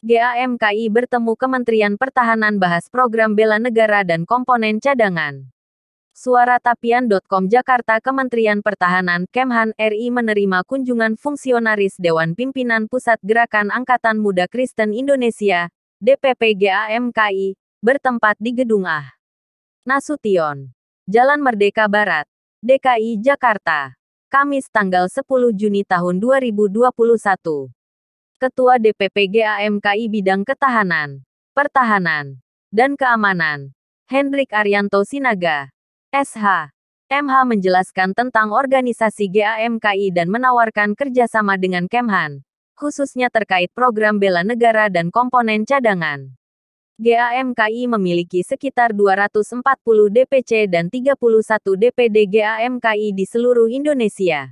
GAMKI bertemu Kementerian Pertahanan bahas program bela negara dan komponen cadangan. Suara tapian.com Jakarta Kementerian Pertahanan Kemhan RI menerima kunjungan fungsionaris Dewan Pimpinan Pusat Gerakan Angkatan Muda Kristen Indonesia, DPP GAMKI, bertempat di Gedung Ah. Nasution. Jalan Merdeka Barat, DKI Jakarta. Kamis tanggal 10 Juni tahun 2021. Ketua DPP GAMKI Bidang Ketahanan, Pertahanan, dan Keamanan, Hendrik Arianto Sinaga, SH. MH menjelaskan tentang organisasi GAMKI dan menawarkan kerjasama dengan Kemhan, khususnya terkait program bela negara dan komponen cadangan. GAMKI memiliki sekitar 240 DPC dan 31 DPD GAMKI di seluruh Indonesia.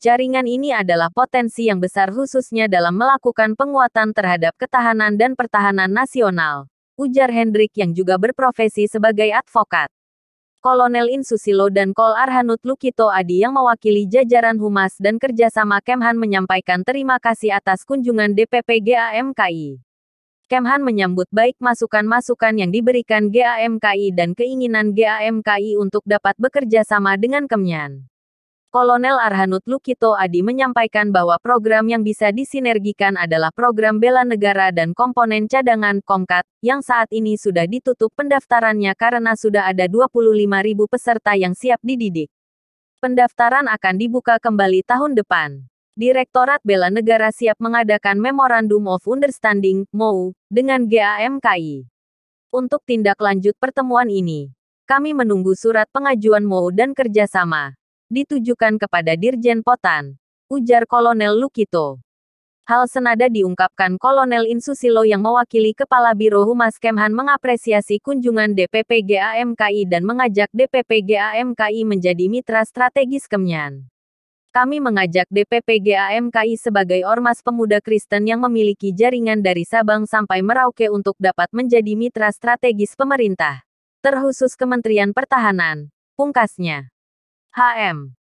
Jaringan ini adalah potensi yang besar khususnya dalam melakukan penguatan terhadap ketahanan dan pertahanan nasional, ujar Hendrik yang juga berprofesi sebagai advokat. Kolonel Insusilo dan Kol Arhanut Lukito Adi yang mewakili jajaran humas dan kerjasama Kemhan menyampaikan terima kasih atas kunjungan DPP GAMKI. Kemhan menyambut baik masukan-masukan yang diberikan GAMKI dan keinginan GAMKI untuk dapat bekerja sama dengan Kemnyan. Kolonel Arhanud Lukito Adi menyampaikan bahwa program yang bisa disinergikan adalah program bela negara dan komponen cadangan Komkat, yang saat ini sudah ditutup pendaftarannya karena sudah ada 25.000 peserta yang siap dididik. Pendaftaran akan dibuka kembali tahun depan. Direktorat Bela Negara siap mengadakan Memorandum of Understanding (MOU) dengan GAMKI. Untuk tindak lanjut pertemuan ini, kami menunggu surat pengajuan MOU dan kerjasama ditujukan kepada Dirjen Potan, ujar Kolonel Lukito. Hal senada diungkapkan Kolonel Insusilo yang mewakili Kepala Biro Humas Kemhan mengapresiasi kunjungan DPP GAMKI dan mengajak DPP GAMKI menjadi mitra strategis Kemnyan. Kami mengajak DPP GAMKI sebagai ormas pemuda Kristen yang memiliki jaringan dari Sabang sampai Merauke untuk dapat menjadi mitra strategis pemerintah, terkhusus Kementerian Pertahanan, pungkasnya. H.M.